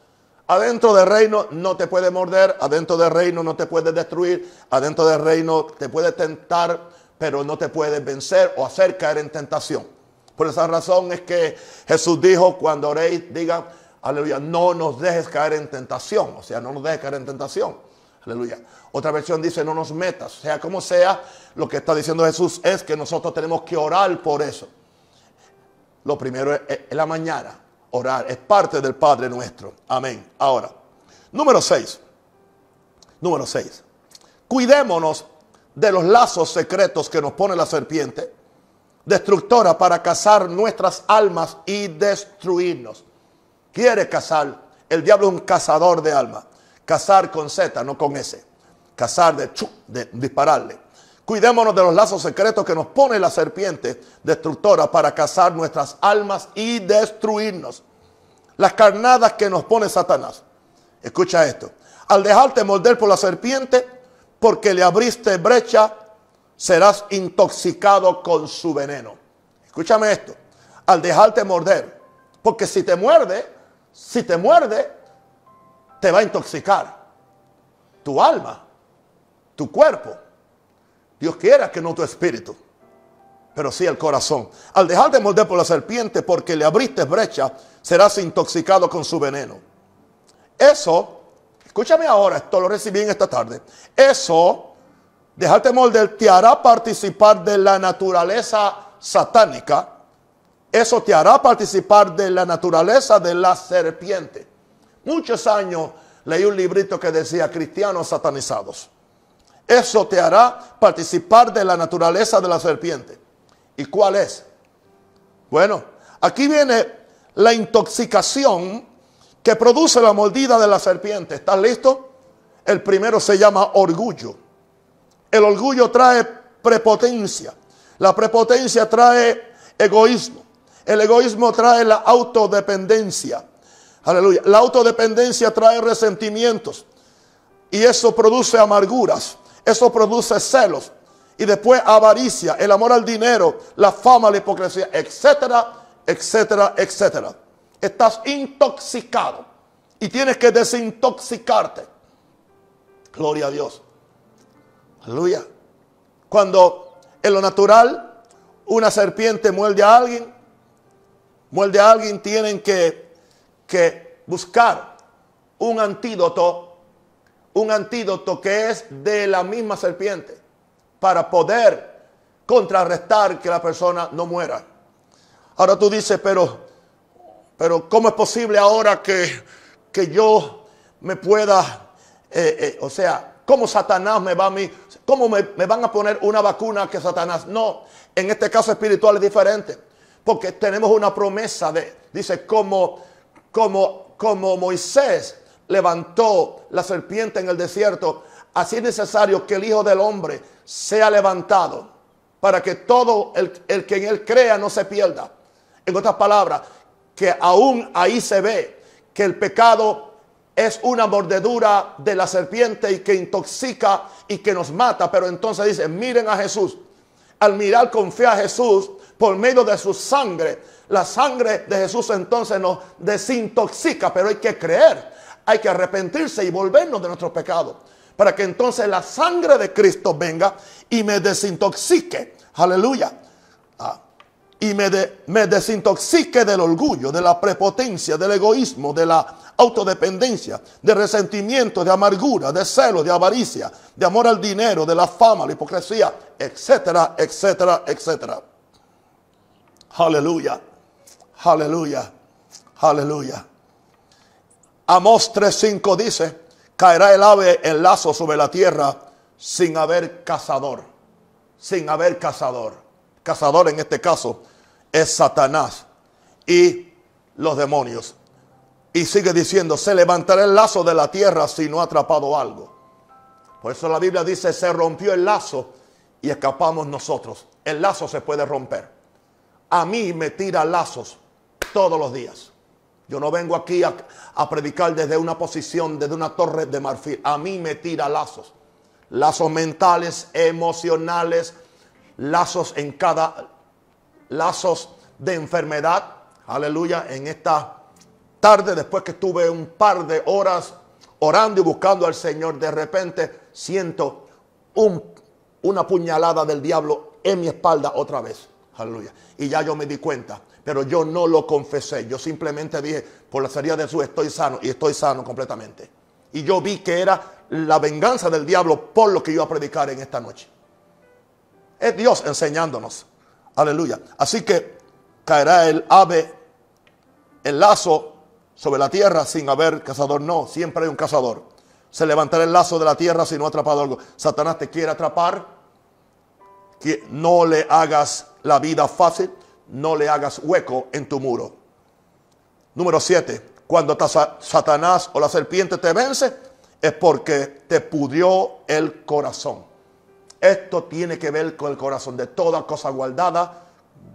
Adentro del reino no te puede morder, adentro del reino no te puede destruir, adentro del reino te puede tentar, pero no te puede vencer o hacer caer en tentación. Por esa razón es que Jesús dijo, cuando oréis, digan, aleluya, no nos dejes caer en tentación, o sea, no nos dejes caer en tentación. Aleluya. Otra versión dice, no nos metas. Sea como sea, lo que está diciendo Jesús es que nosotros tenemos que orar por eso. Lo primero es, la mañana, orar. Es parte del Padre nuestro. Amén. Ahora, número 6. Número 6. Cuidémonos de los lazos secretos que nos pone la serpiente, destructora para cazar nuestras almas y destruirnos quiere cazar. El diablo es un cazador de almas. Cazar con Z, no con S. Cazar de, chup, de dispararle. Cuidémonos de los lazos secretos que nos pone la serpiente destructora para cazar nuestras almas y destruirnos. Las carnadas que nos pone Satanás. Escucha esto. Al dejarte morder por la serpiente, porque le abriste brecha, serás intoxicado con su veneno. Escúchame esto. Al dejarte morder, porque si te muerde, si te muerde, te va a intoxicar tu alma, tu cuerpo. Dios quiera que no tu espíritu, pero sí el corazón. Al dejar de morder por la serpiente porque le abriste brecha, serás intoxicado con su veneno. Eso, escúchame ahora, esto lo recibí en esta tarde. Eso, dejarte morder, te hará participar de la naturaleza satánica eso te hará participar de la naturaleza de la serpiente. Muchos años leí un librito que decía cristianos satanizados. Eso te hará participar de la naturaleza de la serpiente. ¿Y cuál es? Bueno, aquí viene la intoxicación que produce la mordida de la serpiente. ¿Estás listo? El primero se llama orgullo. El orgullo trae prepotencia. La prepotencia trae egoísmo. El egoísmo trae la autodependencia. Aleluya. La autodependencia trae resentimientos. Y eso produce amarguras. Eso produce celos. Y después avaricia, el amor al dinero, la fama, la hipocresía, etcétera, etcétera, etcétera. Estás intoxicado. Y tienes que desintoxicarte. Gloria a Dios. Aleluya. Cuando en lo natural una serpiente muerde a alguien, muerde a alguien, tienen que, buscar un antídoto, un antídoto que es de la misma serpiente, para poder contrarrestar que la persona no muera. Ahora tú dices, pero, pero ¿cómo es posible ahora que, yo me pueda, eh, eh, o sea, cómo Satanás me va a mí, cómo me, me van a poner una vacuna que Satanás? No, en este caso espiritual es diferente. Porque tenemos una promesa de, dice, como, como, como Moisés levantó la serpiente en el desierto, así es necesario que el Hijo del Hombre sea levantado para que todo el, el que en él crea no se pierda. En otras palabras, que aún ahí se ve que el pecado es una mordedura de la serpiente y que intoxica y que nos mata. Pero entonces dice, miren a Jesús. Al mirar confía a Jesús, por medio de su sangre. La sangre de Jesús entonces nos desintoxica, pero hay que creer, hay que arrepentirse y volvernos de nuestros pecados. Para que entonces la sangre de Cristo venga y me desintoxique. Aleluya. Ah, y me, me desintoxique del orgullo, de la prepotencia, del egoísmo, de la autodependencia, de resentimiento, de amargura, de celo, de avaricia, de amor al dinero, de la fama, la hipocresía, etcétera, etcétera, etcétera. Aleluya. Aleluya. Aleluya. Amós 3.5 dice, caerá el ave en lazo sobre la tierra sin haber cazador. Sin haber cazador. Cazador en este caso es Satanás y los demonios. Y sigue diciendo, se levantará el lazo de la tierra si no ha atrapado algo. Por eso la Biblia dice, se rompió el lazo y escapamos nosotros. El lazo se puede romper a mí me tira lazos todos los días. Yo no vengo aquí a, predicar desde una posición, desde una torre de marfil. A mí me tira lazos. Lazos mentales, emocionales, lazos en cada, lazos de enfermedad. Aleluya, en esta tarde, después que estuve un par de horas orando y buscando al Señor, de repente siento una puñalada del diablo en mi espalda otra vez. Aleluya. Y ya yo me di cuenta, pero yo no lo confesé. Yo simplemente dije, por la salida de Jesús estoy sano y estoy sano completamente. Y yo vi que era la venganza del diablo por lo que iba a predicar en esta noche. Es Dios enseñándonos. Aleluya. Así que caerá el ave, el lazo sobre la tierra sin haber cazador. No, siempre hay un cazador. Se levantará el lazo de la tierra si no ha atrapado algo. Satanás te quiere atrapar no le hagas la vida fácil, no le hagas hueco en tu muro. Número siete, cuando Satanás o la serpiente te vence, es porque te pudrió el corazón. Esto tiene que ver con el corazón de toda cosa guardada.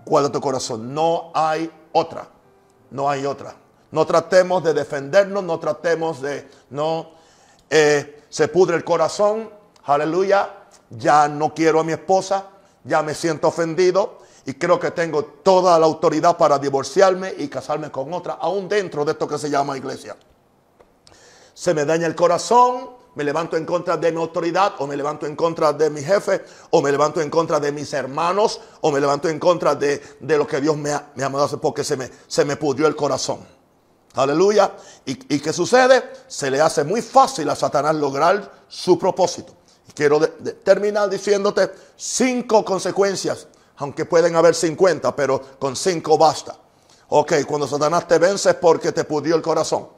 Guarda tu corazón. No hay otra. No hay otra. No tratemos de defendernos, no tratemos de, no, eh, se pudre el corazón. Aleluya. Ya no quiero a mi esposa, ya me siento ofendido y creo que tengo toda la autoridad para divorciarme y casarme con otra, aún dentro de esto que se llama iglesia. Se me daña el corazón, me levanto en contra de mi autoridad, o me levanto en contra de mi jefe, o me levanto en contra de mis hermanos, o me levanto en contra de, lo que Dios me ha, me ha porque se me, se me pudrió el corazón. Aleluya. ¿Y, ¿Y qué sucede? Se le hace muy fácil a Satanás lograr su propósito. Quiero terminar diciéndote cinco consecuencias, aunque pueden haber 50, pero con cinco basta. Ok, cuando Satanás te vence porque te pudrió el corazón.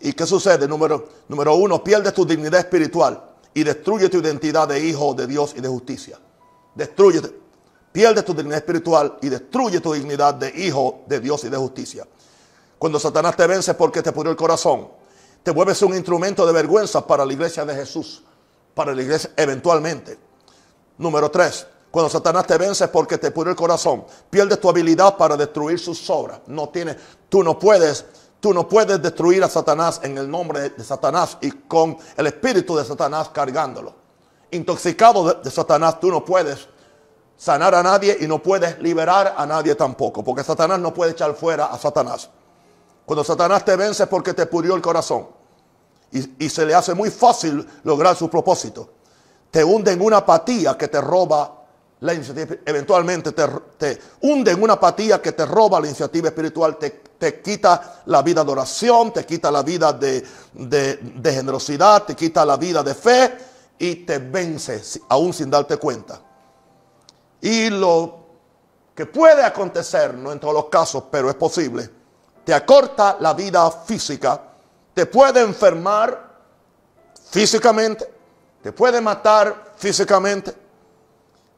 ¿Y qué sucede? Número, número uno, pierdes tu dignidad espiritual y destruye tu identidad de hijo de Dios y de justicia. Destruye, pierdes tu dignidad espiritual y destruye tu dignidad de hijo de Dios y de justicia. Cuando Satanás te vence porque te pudrió el corazón, te vuelves un instrumento de vergüenza para la iglesia de Jesús para la iglesia eventualmente. Número tres, cuando Satanás te vence porque te pudre el corazón, pierdes tu habilidad para destruir sus obras. No tienes, tú no puedes, tú no puedes destruir a Satanás en el nombre de Satanás y con el espíritu de Satanás cargándolo. Intoxicado de, Satanás, tú no puedes sanar a nadie y no puedes liberar a nadie tampoco, porque Satanás no puede echar fuera a Satanás. Cuando Satanás te vence porque te pudrió el corazón y, se le hace muy fácil lograr su propósito. Te hunde en una apatía que te roba la iniciativa, eventualmente te, te, hunde en una apatía que te roba la iniciativa espiritual, te, te quita la vida de oración, te quita la vida de, generosidad, te quita la vida de fe y te vence aún sin darte cuenta. Y lo que puede acontecer, no en todos los casos, pero es posible, te acorta la vida física te puede enfermar físicamente, te puede matar físicamente.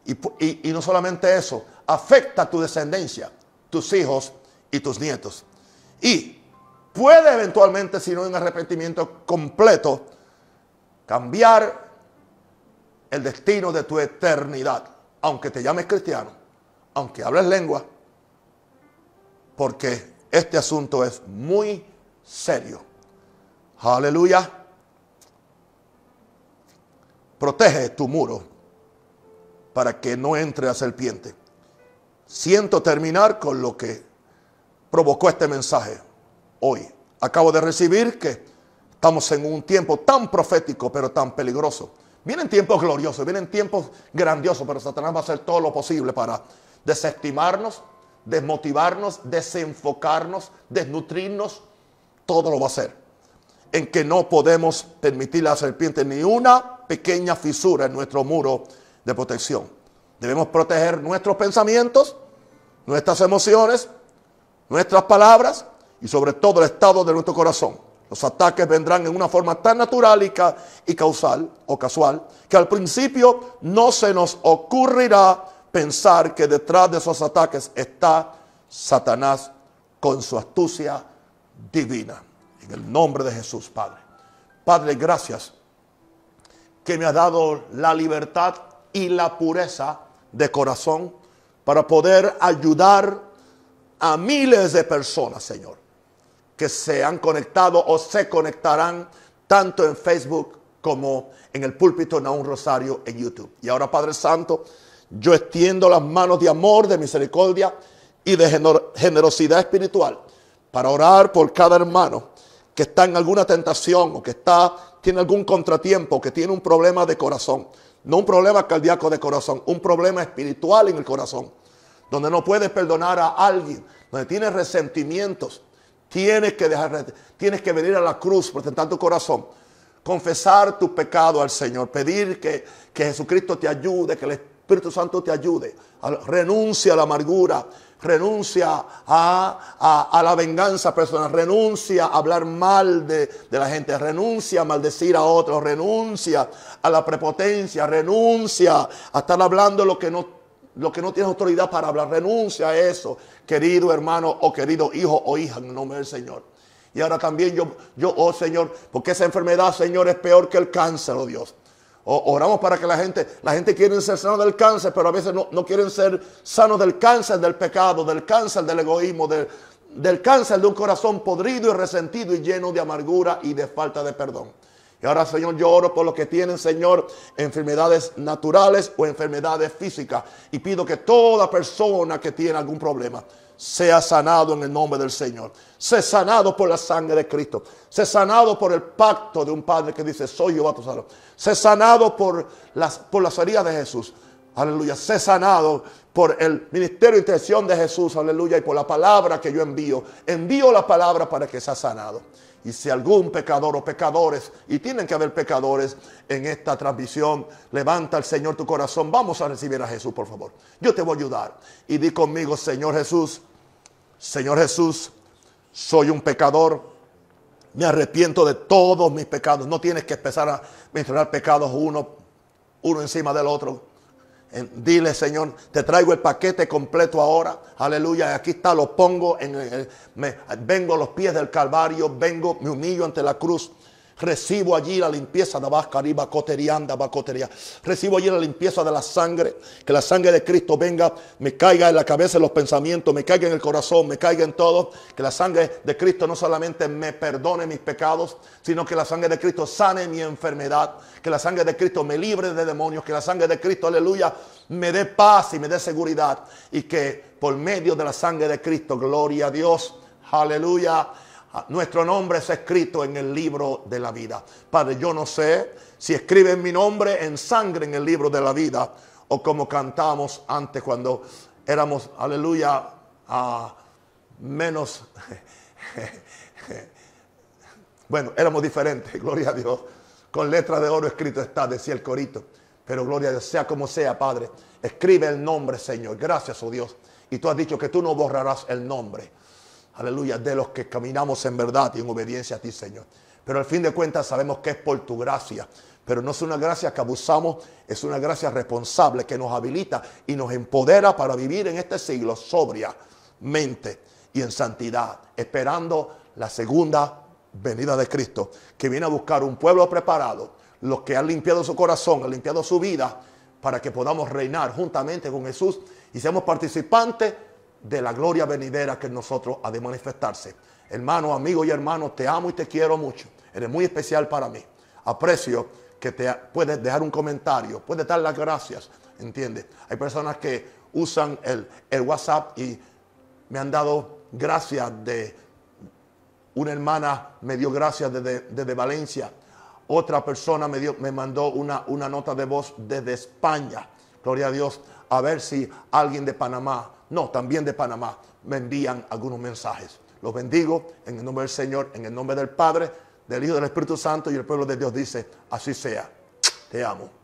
Y, no solamente eso, afecta a tu descendencia, tus hijos y tus nietos. Y puede eventualmente, si no hay un arrepentimiento completo, cambiar el destino de tu eternidad, aunque te llames cristiano, aunque hables lengua, porque este asunto es muy serio. Aleluya. Protege tu muro para que no entre la serpiente. Siento terminar con lo que provocó este mensaje hoy. Acabo de recibir que estamos en un tiempo tan profético, pero tan peligroso. Vienen tiempos gloriosos, vienen tiempos grandiosos, pero Satanás va a hacer todo lo posible para desestimarnos, desmotivarnos, desenfocarnos, desnutrirnos. Todo lo va a hacer en que no podemos permitir a la serpiente ni una pequeña fisura en nuestro muro de protección. Debemos proteger nuestros pensamientos, nuestras emociones, nuestras palabras y sobre todo el estado de nuestro corazón. Los ataques vendrán en una forma tan natural y, y causal o casual que al principio no se nos ocurrirá pensar que detrás de esos ataques está Satanás con su astucia divina. En el nombre de Jesús, Padre. Padre, gracias que me has dado la libertad y la pureza de corazón para poder ayudar a miles de personas, Señor, que se han conectado o se conectarán tanto en Facebook como en el púlpito en un Rosario en YouTube. Y ahora, Padre Santo, yo extiendo las manos de amor, de misericordia y de generosidad espiritual para orar por cada hermano que está en alguna tentación o que está, tiene algún contratiempo, que tiene un problema de corazón. No un problema cardíaco de corazón, un problema espiritual en el corazón. Donde no puedes perdonar a alguien, donde tienes resentimientos. Tienes que, dejar, tienes que venir a la cruz, presentar tu corazón, confesar tu pecado al Señor, pedir que, que Jesucristo te ayude, que el Espíritu Santo te ayude. Renuncia a la amargura, renuncia a, la venganza personal, renuncia a hablar mal de, la gente, renuncia a maldecir a otros, renuncia a la prepotencia, renuncia a estar hablando lo que no lo que no tienes autoridad para hablar, renuncia a eso, querido hermano o querido hijo o hija, en nombre del Señor. Y ahora también yo, yo, oh Señor, porque esa enfermedad, Señor, es peor que el cáncer, oh Dios oramos para que la gente, la gente quiere ser sano del cáncer, pero a veces no, no quieren ser sanos del cáncer del pecado, del cáncer del egoísmo, del cáncer de un corazón podrido y resentido y lleno de amargura y de falta de perdón. Y ahora, Señor, yo oro por los que tienen, Señor, enfermedades naturales o enfermedades físicas. Y pido que toda persona que tiene algún problema, sea sanado en el nombre del Señor. Sé sanado por la sangre de Cristo. Sé sanado por el pacto de un Padre que dice, soy yo, a tu Se Sé sanado por las, por las heridas de Jesús. Aleluya. Sé sanado por el ministerio de intención de Jesús. Aleluya. Y por la palabra que yo envío. Envío la palabra para que sea sanado. Y si algún pecador o pecadores, y tienen que haber pecadores en esta transmisión, levanta al Señor tu corazón. Vamos a recibir a Jesús, por favor. Yo te voy a ayudar. Y di conmigo, Señor Jesús. Señor Jesús, soy un pecador, me arrepiento de todos mis pecados. No tienes que empezar a mencionar pecados uno, uno encima del otro. Dile, Señor, te traigo el paquete completo ahora. Aleluya. Aquí está, lo pongo. En vengo a los pies del Calvario. Vengo, me humillo ante la cruz. Recibo allí la limpieza de coterianda, Recibo allí la limpieza de la sangre. Que la sangre de Cristo venga, me caiga en la cabeza, los pensamientos, me caiga en el corazón, me caiga en todo. Que la sangre de Cristo no solamente me perdone mis pecados, sino que la sangre de Cristo sane mi enfermedad. Que la sangre de Cristo me libre de demonios. Que la sangre de Cristo, aleluya, me dé paz y me dé seguridad. Y que por medio de la sangre de Cristo, gloria a Dios. Aleluya Ah, nuestro nombre es escrito en el libro de la vida. Padre, yo no sé si escriben mi nombre en sangre en el libro de la vida o como cantamos antes cuando éramos, aleluya, a menos, bueno, éramos diferentes, gloria a Dios. Con letra de oro escrito está, decía el corito. Pero gloria a Dios, sea como sea, Padre, escribe el nombre, Señor. Gracias, oh Dios. Y tú has dicho que tú no borrarás el nombre aleluya, de los que caminamos en verdad y en obediencia a ti, Señor. Pero al fin de cuentas sabemos que es por tu gracia. Pero no es una gracia que abusamos, es una gracia responsable que nos habilita y nos empodera para vivir en este siglo sobriamente y en santidad, esperando la segunda venida de Cristo, que viene a buscar un pueblo preparado, los que han limpiado su corazón, han limpiado su vida, para que podamos reinar juntamente con Jesús y seamos participantes de la gloria venidera que en nosotros ha de manifestarse. Hermano, amigo y hermano, te amo y te quiero mucho. Eres muy especial para mí. Aprecio que te puedes dejar un comentario, puedes dar las gracias, ¿entiendes? Hay personas que usan el, WhatsApp y me han dado gracias de una hermana me dio gracias desde, Valencia. Otra persona me, me mandó una, una nota de voz desde España. Gloria a Dios a ver si alguien de Panamá, no, también de Panamá, me envían algunos mensajes. Los bendigo en el nombre del Señor, en el nombre del Padre, del Hijo, del Espíritu Santo y el pueblo de Dios dice, así sea. Te amo.